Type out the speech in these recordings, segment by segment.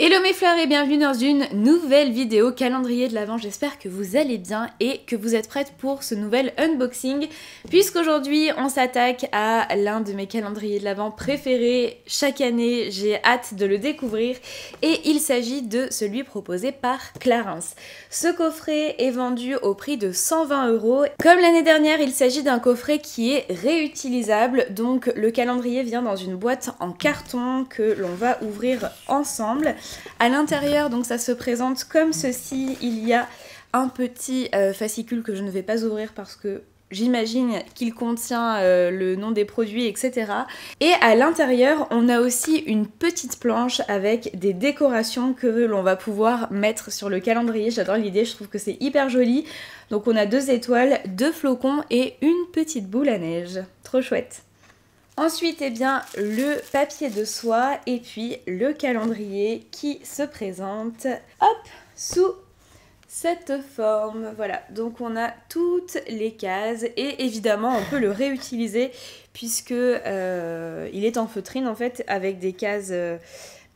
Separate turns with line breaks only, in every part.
Hello mes fleurs et bienvenue dans une nouvelle vidéo calendrier de l'Avent. J'espère que vous allez bien et que vous êtes prêtes pour ce nouvel unboxing puisqu'aujourd'hui on s'attaque à l'un de mes calendriers de l'Avent préférés chaque année. J'ai hâte de le découvrir et il s'agit de celui proposé par Clarence. Ce coffret est vendu au prix de 120 euros. Comme l'année dernière, il s'agit d'un coffret qui est réutilisable donc le calendrier vient dans une boîte en carton que l'on va ouvrir ensemble. À l'intérieur, donc ça se présente comme ceci. Il y a un petit euh, fascicule que je ne vais pas ouvrir parce que j'imagine qu'il contient euh, le nom des produits, etc. Et à l'intérieur, on a aussi une petite planche avec des décorations que l'on va pouvoir mettre sur le calendrier. J'adore l'idée, je trouve que c'est hyper joli. Donc on a deux étoiles, deux flocons et une petite boule à neige. Trop chouette. Ensuite, eh bien, le papier de soie et puis le calendrier qui se présente, hop, sous cette forme. Voilà, donc on a toutes les cases et évidemment on peut le réutiliser puisque euh, il est en feutrine en fait avec des cases euh,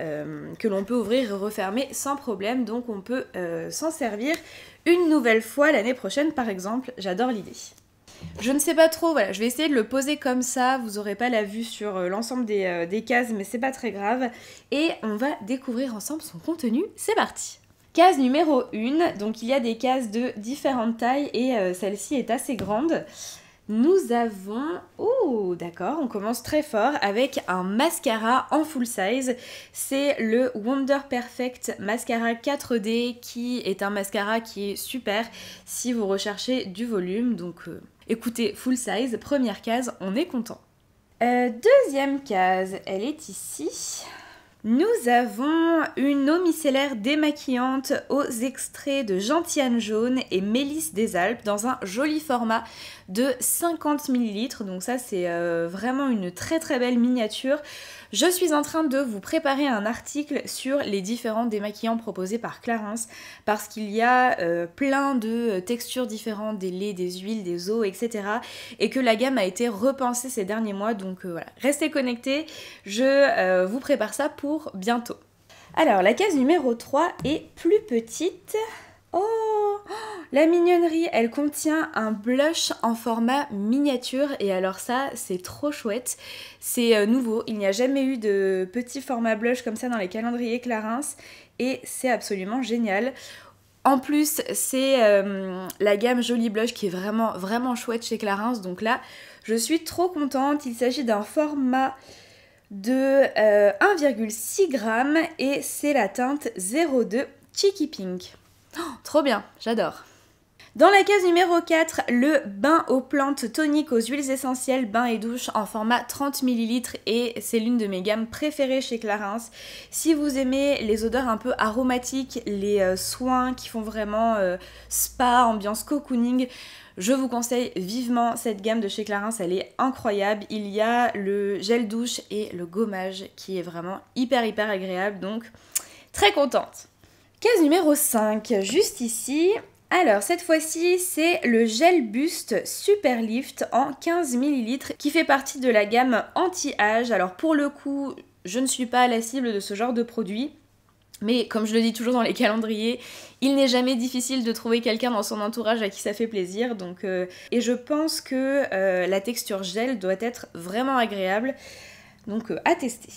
euh, que l'on peut ouvrir et refermer sans problème. Donc on peut s'en servir une nouvelle fois l'année prochaine par exemple. J'adore l'idée. Je ne sais pas trop, voilà, je vais essayer de le poser comme ça, vous n'aurez pas la vue sur euh, l'ensemble euh, des, cases, mais c'est pas très grave. Et on va découvrir ensemble son contenu, c'est parti Case numéro 1, donc il y a des cases de différentes tailles et euh, celle-ci est assez grande. Nous avons... Oh, d'accord, on commence très fort avec un mascara en full size. C'est le Wonder Perfect Mascara 4D qui est un mascara qui est super si vous recherchez du volume. Donc euh, écoutez, full size, première case, on est content. Euh, deuxième case, elle est ici. Nous avons une eau micellaire démaquillante aux extraits de gentiane jaune et mélisse des Alpes dans un joli format de 50 ml. Donc ça c'est euh, vraiment une très très belle miniature. Je suis en train de vous préparer un article sur les différents démaquillants proposés par Clarence, parce qu'il y a euh, plein de textures différentes, des laits, des huiles, des eaux, etc. Et que la gamme a été repensée ces derniers mois. Donc euh, voilà, restez connectés, je euh, vous prépare ça pour bientôt. Alors la case numéro 3 est plus petite. Oh la mignonnerie, elle contient un blush en format miniature et alors ça, c'est trop chouette. C'est euh, nouveau, il n'y a jamais eu de petit format blush comme ça dans les calendriers Clarins et c'est absolument génial. En plus, c'est euh, la gamme Jolie Blush qui est vraiment vraiment chouette chez Clarins. Donc là, je suis trop contente. Il s'agit d'un format de 1,6 euh, g et c'est la teinte 02 Cheeky Pink. Oh, trop bien, j'adore. Dans la case numéro 4, le bain aux plantes toniques aux huiles essentielles, bain et douche en format 30 ml et c'est l'une de mes gammes préférées chez Clarins. Si vous aimez les odeurs un peu aromatiques, les euh, soins qui font vraiment euh, spa, ambiance cocooning, je vous conseille vivement cette gamme de chez Clarins, elle est incroyable. Il y a le gel douche et le gommage qui est vraiment hyper hyper agréable donc très contente. Case numéro 5, juste ici. Alors, cette fois-ci, c'est le gel buste Super Lift en 15 ml qui fait partie de la gamme anti-âge. Alors, pour le coup, je ne suis pas la cible de ce genre de produit. Mais comme je le dis toujours dans les calendriers, il n'est jamais difficile de trouver quelqu'un dans son entourage à qui ça fait plaisir. Donc, euh, et je pense que euh, la texture gel doit être vraiment agréable. Donc euh, à tester.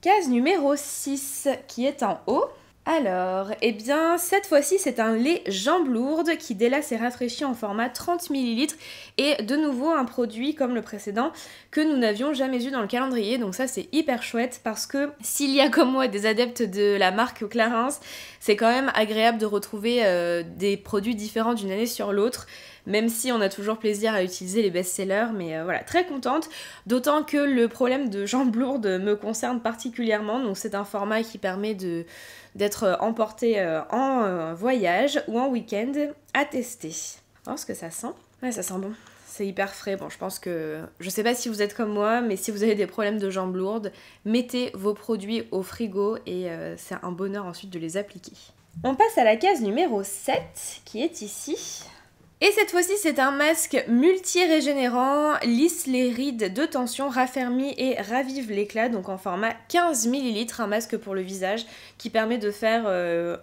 Case numéro 6 qui est en haut. Alors, eh bien, cette fois-ci, c'est un lait jambes lourdes qui là et rafraîchit en format 30 ml et de nouveau un produit comme le précédent que nous n'avions jamais eu dans le calendrier. Donc ça, c'est hyper chouette parce que s'il y a comme moi des adeptes de la marque Clarins, c'est quand même agréable de retrouver euh, des produits différents d'une année sur l'autre même si on a toujours plaisir à utiliser les best-sellers, mais euh, voilà, très contente, d'autant que le problème de jambes lourdes me concerne particulièrement, donc c'est un format qui permet de d'être euh, emporté euh, en voyage ou en week-end à tester. Je oh, ce que ça sent. Ouais, ça sent bon. C'est hyper frais. Bon, je pense que. Je sais pas si vous êtes comme moi, mais si vous avez des problèmes de jambes lourdes, mettez vos produits au frigo et c'est un bonheur ensuite de les appliquer. On passe à la case numéro 7 qui est ici. Et cette fois-ci, c'est un masque multi-régénérant, lisse les rides de tension, raffermit et ravive l'éclat, donc en format 15 ml, un masque pour le visage qui permet de faire euh,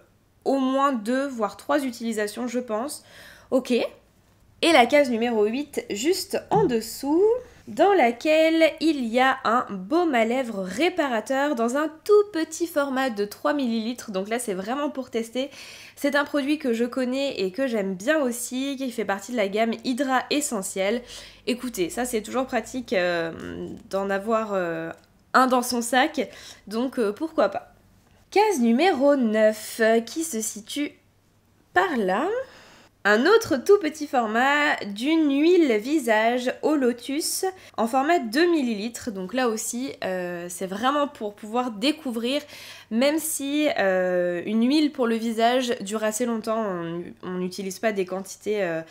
au moins deux, voire trois utilisations, je pense. Ok. Et la case numéro 8, juste en dessous dans laquelle il y a un baume à lèvres réparateur dans un tout petit format de 3 ml. Donc là, c'est vraiment pour tester. C'est un produit que je connais et que j'aime bien aussi, qui fait partie de la gamme Hydra Essentiel. Écoutez, ça c'est toujours pratique euh, d'en avoir euh, un dans son sac, donc euh, pourquoi pas. Case numéro 9 qui se situe par là. Un autre tout petit format d'une huile visage au lotus en format 2 ml. Donc là aussi, euh, c'est vraiment pour pouvoir découvrir, même si euh, une huile pour le visage dure assez longtemps, on n'utilise pas des quantités euh,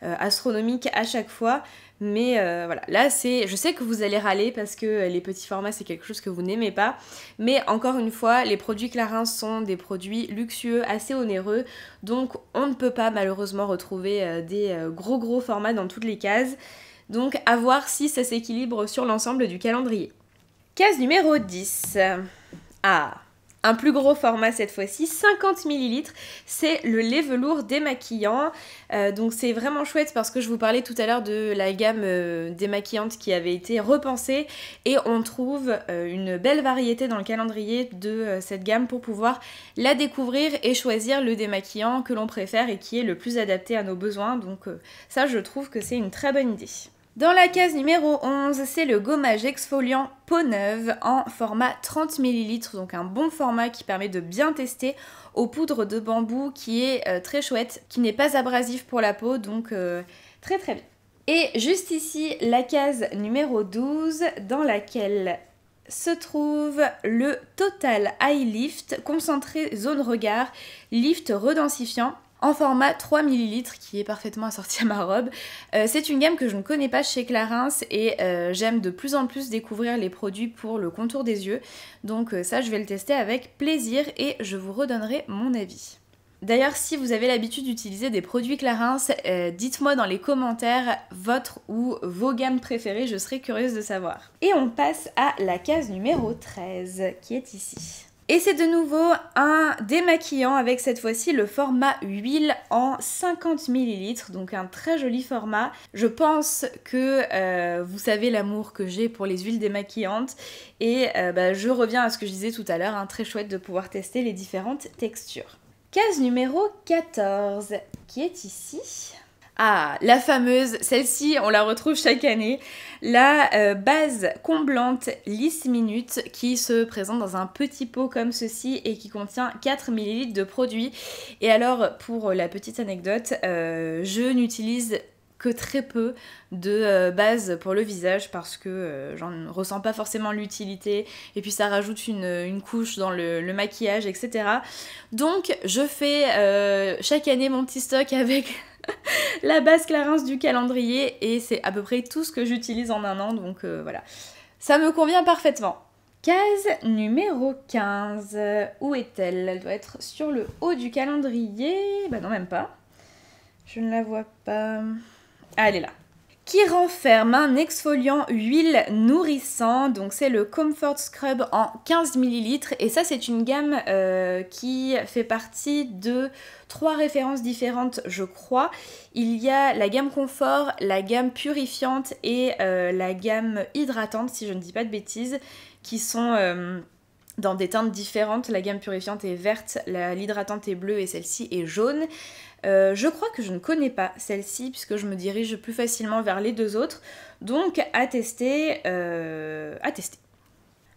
astronomiques à chaque fois. Mais euh, voilà, là c'est, je sais que vous allez râler parce que euh, les petits formats c'est quelque chose que vous n'aimez pas, mais encore une fois, les produits Clarins sont des produits luxueux, assez onéreux, donc on ne peut pas malheureusement retrouver euh, des gros gros formats dans toutes les cases. Donc à voir si ça s'équilibre sur l'ensemble du calendrier. Case numéro 10. Ah, un plus gros format cette fois-ci, 50 ml, c'est le lait velours démaquillant. Euh, donc c'est vraiment chouette parce que je vous parlais tout à l'heure de la gamme euh, démaquillante qui avait été repensée et on trouve euh, une belle variété dans le calendrier de cette gamme pour pouvoir la découvrir et choisir le démaquillant que l'on préfère et qui est le plus adapté à nos besoins. Donc ça je trouve que c'est une très bonne idée. Dans la case numéro 11, c'est le gommage exfoliant peau neuve en format 30 ml, donc un bon format qui permet de bien tester aux poudres de bambou qui est euh, très chouette, qui n'est pas abrasif pour la peau, donc euh, très très bien. Et juste ici, la case numéro 12 dans laquelle se trouve le Total Eye Lift, concentré zone regard, lift redensifiant en format 3 ml qui est parfaitement assorti à ma robe. Euh, c'est une gamme que je ne connais pas chez Clarins et euh, j'aime de plus en plus découvrir les produits pour le contour des yeux. Donc euh, ça je vais le tester avec plaisir et je vous redonnerai mon avis. D'ailleurs, si vous avez l'habitude d'utiliser des produits Clarins, dites-moi dans les commentaires votre ou vos gammes préférées, je serais curieuse de savoir. Et on passe à la case numéro 13 qui est ici. Et c'est de nouveau un démaquillant avec cette fois-ci le format huile en 50 ml, donc un très joli format. Je pense que euh, vous savez l'amour que j'ai pour les huiles démaquillantes et euh, bah, je reviens à ce que je disais tout à l'heure, un hein, très chouette de pouvoir tester les différentes textures. Case numéro 14 qui est ici. Ah, la fameuse, celle-ci, on la retrouve chaque année, la euh, base comblante lisse minute qui se présente dans un petit pot comme ceci et qui contient 4 ml de produit. Et alors, pour la petite anecdote, euh, je n'utilise que très peu de euh, base pour le visage parce que j'en ressens pas forcément l'utilité et puis ça rajoute une, couche dans le, le, maquillage etc. Donc je fais chaque année mon petit stock avec la base clarence du calendrier et c'est à peu près tout ce que j'utilise en un an donc euh, voilà. Ça me convient parfaitement. Case numéro 15. Où est-elle Elle doit être sur le haut du calendrier. Bah non, même pas. Je ne la vois pas. Ah, elle est là qui renferme un exfoliant huile nourrissant. Donc c'est le Comfort Scrub en 15 ml et ça c'est une gamme euh, qui fait partie de trois références différentes je crois. Il y a la gamme confort, la gamme purifiante et euh, la gamme hydratante si je ne dis pas de bêtises qui sont... Euh, dans des teintes différentes. La gamme purifiante est verte, l'hydratante est bleue et celle-ci est jaune. Euh, je crois que je ne connais pas celle-ci puisque je me dirige plus facilement vers les deux autres. Donc à tester, euh, à tester.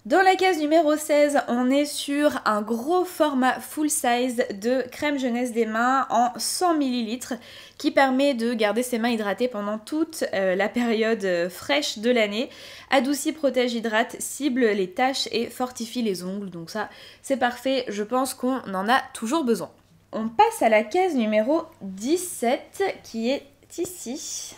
Dans la case numéro 16, on est sur un gros format full size de crème jeunesse des mains en 100 ml qui permet de garder ses mains hydratées pendant toute euh, la période euh, fraîche de l'année. Adoucit, protège, hydrate, cible les taches et fortifie les ongles. Donc ça, c'est parfait. Je pense qu'on en a toujours besoin. On passe à la case numéro 17 qui est ici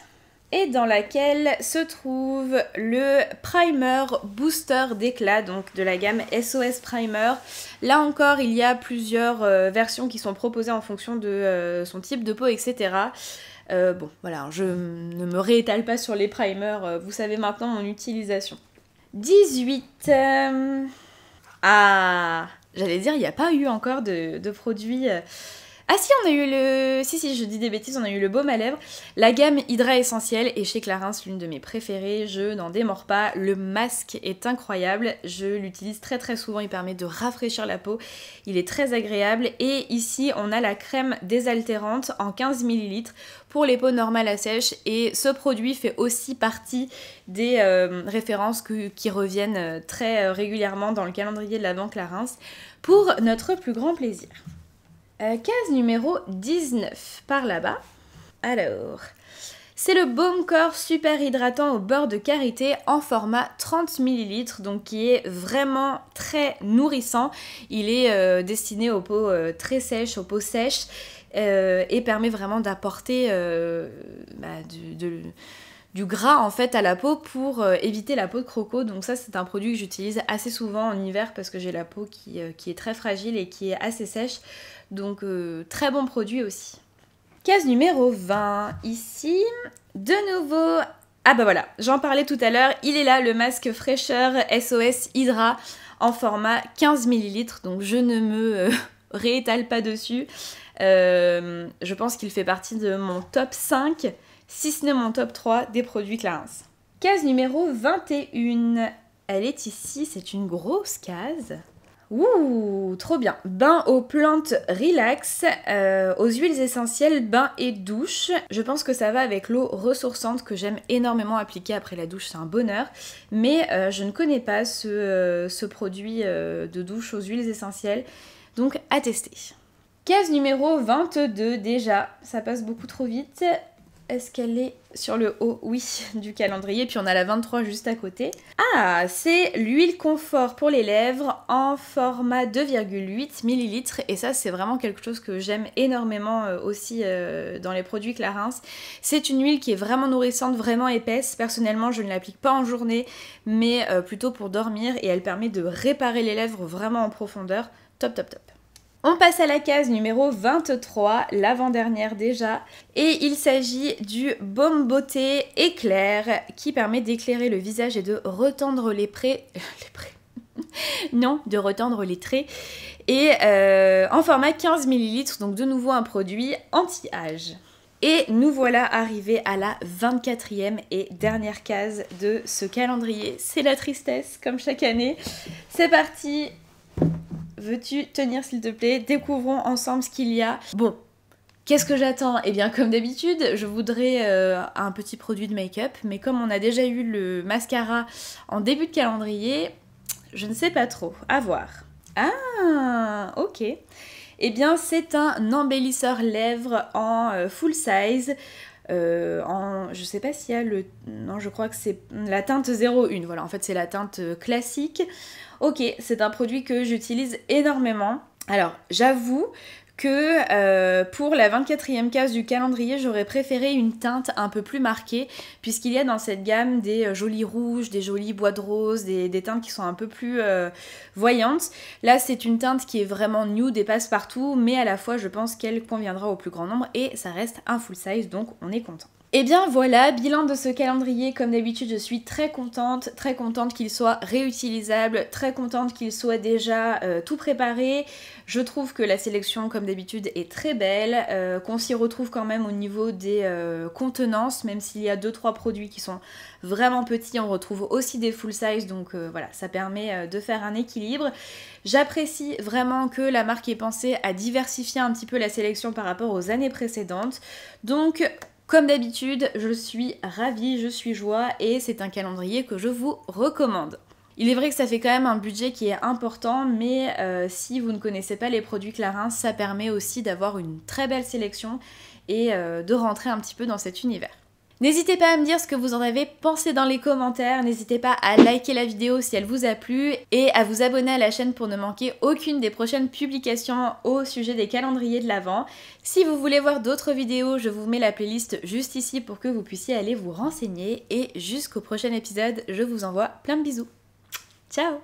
et dans laquelle se trouve le primer booster d'éclat, donc de la gamme SOS Primer. Là encore, il y a plusieurs euh, versions qui sont proposées en fonction de euh, son type de peau, etc. Euh, bon, voilà, je ne me réétale pas sur les primers, vous savez maintenant mon utilisation. 18. Ah J'allais dire, il n'y a pas eu encore de, de ah si, on a eu le... Si, si, je dis des bêtises, on a eu le baume à lèvres, la gamme Hydra Essentielle, et chez Clarins, l'une de mes préférées, je n'en démords pas, le masque est incroyable, je l'utilise très très souvent, il permet de rafraîchir la peau, il est très agréable, et ici, on a la crème désaltérante en 15 ml pour les peaux normales à sèche, et ce produit fait aussi partie des euh, références qui reviennent euh, très euh, régulièrement dans le calendrier de la banque Clarins, pour notre plus grand plaisir. Euh, case numéro 19, par là-bas. Alors, c'est le Baume Corps Super Hydratant au beurre de karité en format 30 ml, donc qui est vraiment très nourrissant. Il est euh, destiné aux peaux euh, très sèches, aux peaux sèches, et permet vraiment d'apporter bah, de du gras en fait à la peau pour euh, éviter la peau de croco. Donc ça c'est un produit que j'utilise assez souvent en hiver parce que j'ai la peau qui, euh, est très fragile et qui est assez sèche. Donc euh, très bon produit aussi. Case numéro 20. Ici, de nouveau... Ah bah voilà, j'en parlais tout à l'heure, il est là le masque fraîcheur SOS Hydra en format 15 ml. Donc je ne me réétale pas dessus. je pense qu'il fait partie de mon top 5 si ce n'est mon top 3 des produits Clarins. Case numéro 21. Elle est ici, c'est une grosse case. Ouh, trop bien. Bain aux plantes relax, euh, aux huiles essentielles, bain et douche. Je pense que ça va avec l'eau ressourçante que j'aime énormément appliquer après la douche, c'est un bonheur. Mais euh, je ne connais pas ce, euh, ce produit de douche aux huiles essentielles, donc à tester. Case numéro 22 déjà, ça passe beaucoup trop vite. Est-ce qu'elle est sur le haut Oui, du calendrier. Puis on a la 23 juste à côté. Ah, c'est l'huile confort pour les lèvres en format 2,8 ml. Et ça, c'est vraiment quelque chose que j'aime énormément euh, aussi euh, dans les produits Clarins. C'est une huile qui est vraiment nourrissante, vraiment épaisse. Personnellement, je ne l'applique pas en journée, mais euh, plutôt pour dormir. Et elle permet de réparer les lèvres vraiment en profondeur. Top, top, top. On passe à la case numéro 23, l'avant-dernière déjà, et il s'agit du baume beauté éclair qui permet d'éclairer le visage et de retendre les prés. les non, de retendre les traits. Et euh, en format 15 ml, donc de nouveau un produit anti-âge. Et nous voilà arrivés à la 24e et dernière case de ce calendrier. C'est la tristesse, comme chaque année. C'est parti Veux-tu tenir s'il te plaît Découvrons ensemble ce qu'il y a. Bon, Qu'est-ce que j'attends Eh bien, comme d'habitude, je voudrais euh, un petit produit de make-up, mais comme on a déjà eu le mascara en début de calendrier, je ne sais pas trop. À voir. Ah, ok. Eh bien, c'est un embellisseur lèvres en euh, full size. Euh, en, je sais pas s'il y a le... Non, je crois que c'est la teinte 01. Voilà, en fait, c'est la teinte euh, classique. Ok, c'est un produit que j'utilise énormément. Alors, j'avoue que euh, pour la 24e case du calendrier, j'aurais préféré une teinte un peu plus marquée, puisqu'il y a dans cette gamme des euh, jolis rouges, des jolis bois de rose, des, teintes qui sont un peu plus euh, voyantes. Là, c'est une teinte qui est vraiment nude et passe partout, mais à la fois, je pense qu'elle conviendra au plus grand nombre et ça reste un full size, donc on est content. Et eh bien voilà, bilan de ce calendrier. Comme d'habitude, je suis très contente, très contente qu'il soit réutilisable, très contente qu'il soit déjà euh, tout préparé. Je trouve que la sélection, comme d'habitude, est très belle, euh, qu'on s'y retrouve quand même au niveau des euh, contenances, même s'il y a 2-3 produits qui sont vraiment petits, on retrouve aussi des full size, donc voilà, ça permet de faire un équilibre. J'apprécie vraiment que la marque ait pensé à diversifier un petit peu la sélection par rapport aux années précédentes. Donc comme d'habitude, je suis ravie, je suis joie et c'est un calendrier que je vous recommande. Il est vrai que ça fait quand même un budget qui est important, mais euh, si vous ne connaissez pas les produits Clarins, ça permet aussi d'avoir une très belle sélection et euh, de rentrer un petit peu dans cet univers. N'hésitez pas à me dire ce que vous en avez pensé dans les commentaires, n'hésitez pas à liker la vidéo si elle vous a plu et à vous abonner à la chaîne pour ne manquer aucune des prochaines publications au sujet des calendriers de l'Avent. Si vous voulez voir d'autres vidéos, je vous mets la playlist juste ici pour que vous puissiez aller vous renseigner et jusqu'au prochain épisode, je vous envoie plein de bisous. Ciao